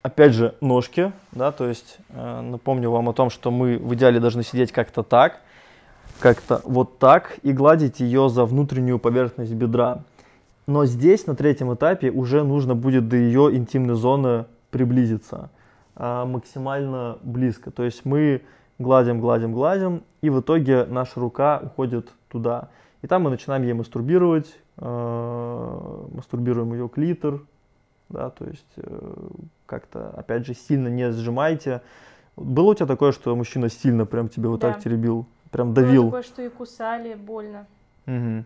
Опять же, ножки, да, то есть э, напомню вам о том, что мы в идеале должны сидеть как-то так, как-то вот так и гладить ее за внутреннюю поверхность бедра. Но здесь, на третьем этапе, уже нужно будет до ее интимной зоны приблизиться э, максимально близко. То есть мы гладим, гладим, гладим, и в итоге наша рука уходит туда. И там мы начинаем ей мастурбировать, э, мастурбируем ее клитор, да, то есть э, как-то, опять же, сильно не сжимайте. Было у тебя такое, что мужчина сильно прям тебе вот да. так теребил, прям давил? Было такое, что и кусали больно. Угу.